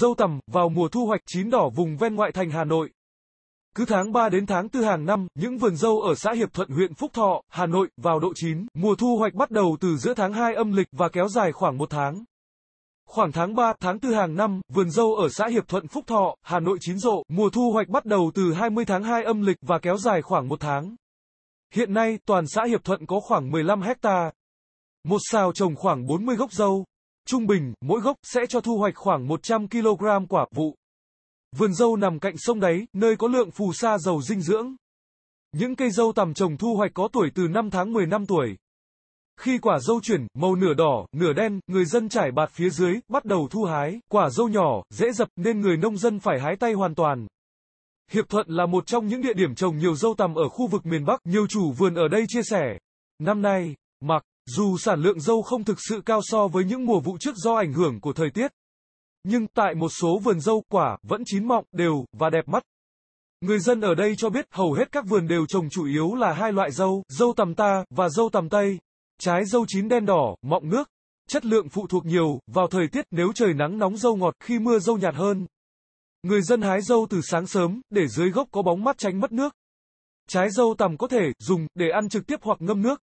dâu tằm vào mùa thu hoạch chín đỏ vùng ven ngoại thành Hà Nội. Cứ tháng 3 đến tháng 4 hàng năm, những vườn dâu ở xã Hiệp Thuận huyện Phúc Thọ, Hà Nội vào độ chín, mùa thu hoạch bắt đầu từ giữa tháng 2 âm lịch và kéo dài khoảng một tháng. Khoảng tháng 3, tháng 4 hàng năm, vườn dâu ở xã Hiệp Thuận Phúc Thọ, Hà Nội chín rộ, mùa thu hoạch bắt đầu từ 20 tháng 2 âm lịch và kéo dài khoảng một tháng. Hiện nay, toàn xã Hiệp Thuận có khoảng 15 hecta. Một xào trồng khoảng 40 gốc dâu. Trung bình, mỗi gốc sẽ cho thu hoạch khoảng 100 kg quả vụ. Vườn dâu nằm cạnh sông đáy, nơi có lượng phù sa giàu dinh dưỡng. Những cây dâu tằm trồng thu hoạch có tuổi từ 5 tháng 10 năm tuổi. Khi quả dâu chuyển, màu nửa đỏ, nửa đen, người dân trải bạt phía dưới, bắt đầu thu hái, quả dâu nhỏ, dễ dập nên người nông dân phải hái tay hoàn toàn. Hiệp Thuận là một trong những địa điểm trồng nhiều dâu tằm ở khu vực miền Bắc, nhiều chủ vườn ở đây chia sẻ. Năm nay, mặc dù sản lượng dâu không thực sự cao so với những mùa vụ trước do ảnh hưởng của thời tiết, nhưng tại một số vườn dâu quả vẫn chín mọng, đều và đẹp mắt. Người dân ở đây cho biết hầu hết các vườn đều trồng chủ yếu là hai loại dâu, dâu tầm ta và dâu tầm tây. Trái dâu chín đen đỏ, mọng nước. Chất lượng phụ thuộc nhiều vào thời tiết, nếu trời nắng nóng dâu ngọt, khi mưa dâu nhạt hơn. Người dân hái dâu từ sáng sớm để dưới gốc có bóng mát tránh mất nước. Trái dâu tầm có thể dùng để ăn trực tiếp hoặc ngâm nước.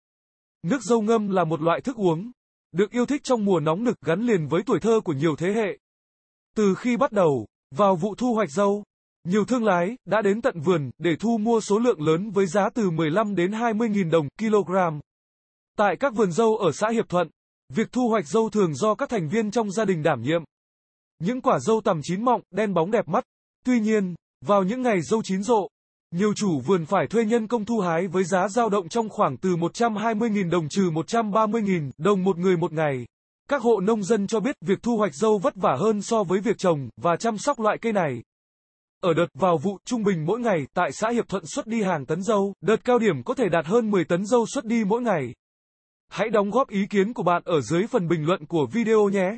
Nước dâu ngâm là một loại thức uống, được yêu thích trong mùa nóng nực gắn liền với tuổi thơ của nhiều thế hệ. Từ khi bắt đầu, vào vụ thu hoạch dâu, nhiều thương lái đã đến tận vườn để thu mua số lượng lớn với giá từ 15 đến 20 nghìn đồng kg. Tại các vườn dâu ở xã Hiệp Thuận, việc thu hoạch dâu thường do các thành viên trong gia đình đảm nhiệm. Những quả dâu tầm chín mọng, đen bóng đẹp mắt. Tuy nhiên, vào những ngày dâu chín rộ, nhiều chủ vườn phải thuê nhân công thu hái với giá dao động trong khoảng từ 120.000 đồng trừ 130.000 đồng một người một ngày. Các hộ nông dân cho biết việc thu hoạch dâu vất vả hơn so với việc trồng và chăm sóc loại cây này. Ở đợt vào vụ trung bình mỗi ngày tại xã Hiệp Thuận xuất đi hàng tấn dâu, đợt cao điểm có thể đạt hơn 10 tấn dâu xuất đi mỗi ngày. Hãy đóng góp ý kiến của bạn ở dưới phần bình luận của video nhé.